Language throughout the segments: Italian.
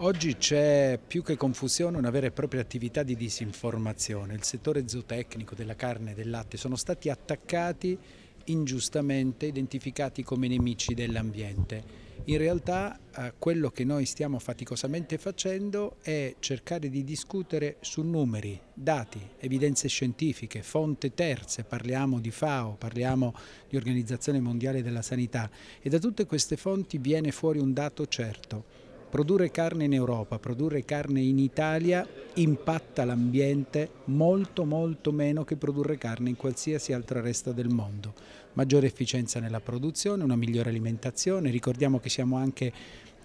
Oggi c'è più che confusione una vera e propria attività di disinformazione. Il settore zootecnico della carne e del latte sono stati attaccati ingiustamente, identificati come nemici dell'ambiente. In realtà eh, quello che noi stiamo faticosamente facendo è cercare di discutere su numeri, dati, evidenze scientifiche, fonte terze, parliamo di FAO, parliamo di Organizzazione Mondiale della Sanità e da tutte queste fonti viene fuori un dato certo Produrre carne in Europa, produrre carne in Italia impatta l'ambiente molto molto meno che produrre carne in qualsiasi altra resta del mondo. Maggiore efficienza nella produzione, una migliore alimentazione, ricordiamo che siamo anche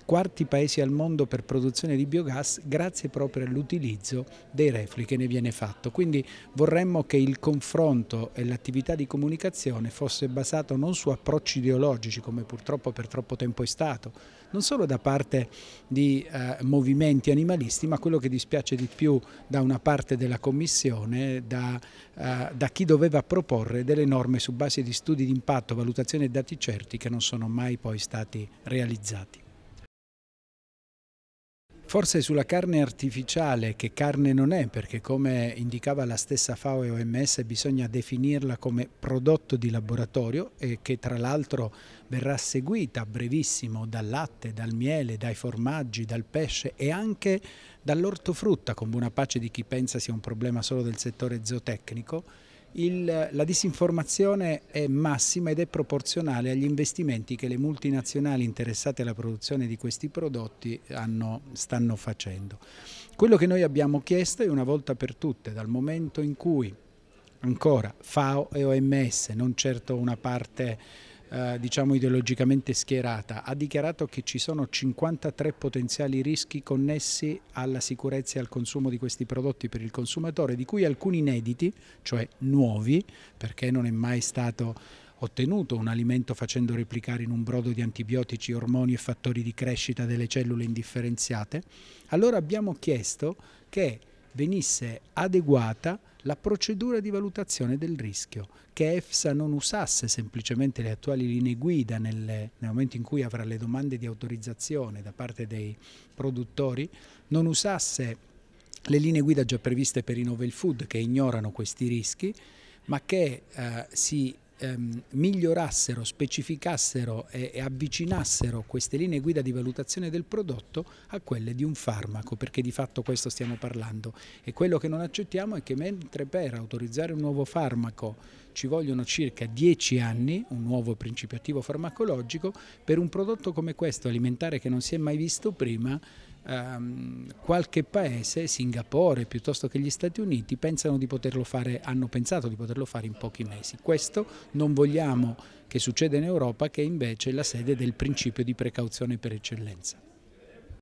quarti paesi al mondo per produzione di biogas grazie proprio all'utilizzo dei reflui che ne viene fatto. Quindi vorremmo che il confronto e l'attività di comunicazione fosse basato non su approcci ideologici come purtroppo per troppo tempo è stato, non solo da parte di eh, movimenti animalisti, ma quello che dispiace di più da una parte della Commissione, da, eh, da chi doveva proporre delle norme su base di studi di impatto, valutazione e dati certi che non sono mai poi stati realizzati. Forse sulla carne artificiale, che carne non è, perché come indicava la stessa FAO e OMS bisogna definirla come prodotto di laboratorio e che tra l'altro verrà seguita brevissimo dal latte, dal miele, dai formaggi, dal pesce e anche dall'ortofrutta, con buona pace di chi pensa sia un problema solo del settore zootecnico, il, la disinformazione è massima ed è proporzionale agli investimenti che le multinazionali interessate alla produzione di questi prodotti hanno, stanno facendo. Quello che noi abbiamo chiesto è una volta per tutte, dal momento in cui ancora FAO e OMS, non certo una parte eh, diciamo ideologicamente schierata, ha dichiarato che ci sono 53 potenziali rischi connessi alla sicurezza e al consumo di questi prodotti per il consumatore, di cui alcuni inediti, cioè nuovi, perché non è mai stato ottenuto un alimento facendo replicare in un brodo di antibiotici, ormoni e fattori di crescita delle cellule indifferenziate, allora abbiamo chiesto che venisse adeguata la procedura di valutazione del rischio, che EFSA non usasse semplicemente le attuali linee guida nelle, nel momento in cui avrà le domande di autorizzazione da parte dei produttori, non usasse le linee guida già previste per i novel food che ignorano questi rischi, ma che eh, si ehm, migliorassero, specificassero e, e avvicinassero queste linee guida di valutazione del prodotto a quelle di un farmaco, perché di fatto questo stiamo parlando. E quello che non accettiamo è che mentre per autorizzare un nuovo farmaco ci vogliono circa 10 anni, un nuovo principio attivo farmacologico, per un prodotto come questo alimentare che non si è mai visto prima, Ehm, qualche paese, Singapore piuttosto che gli Stati Uniti, pensano di poterlo fare, hanno pensato di poterlo fare in pochi mesi. Questo non vogliamo che succeda in Europa, che è invece è la sede del principio di precauzione per eccellenza.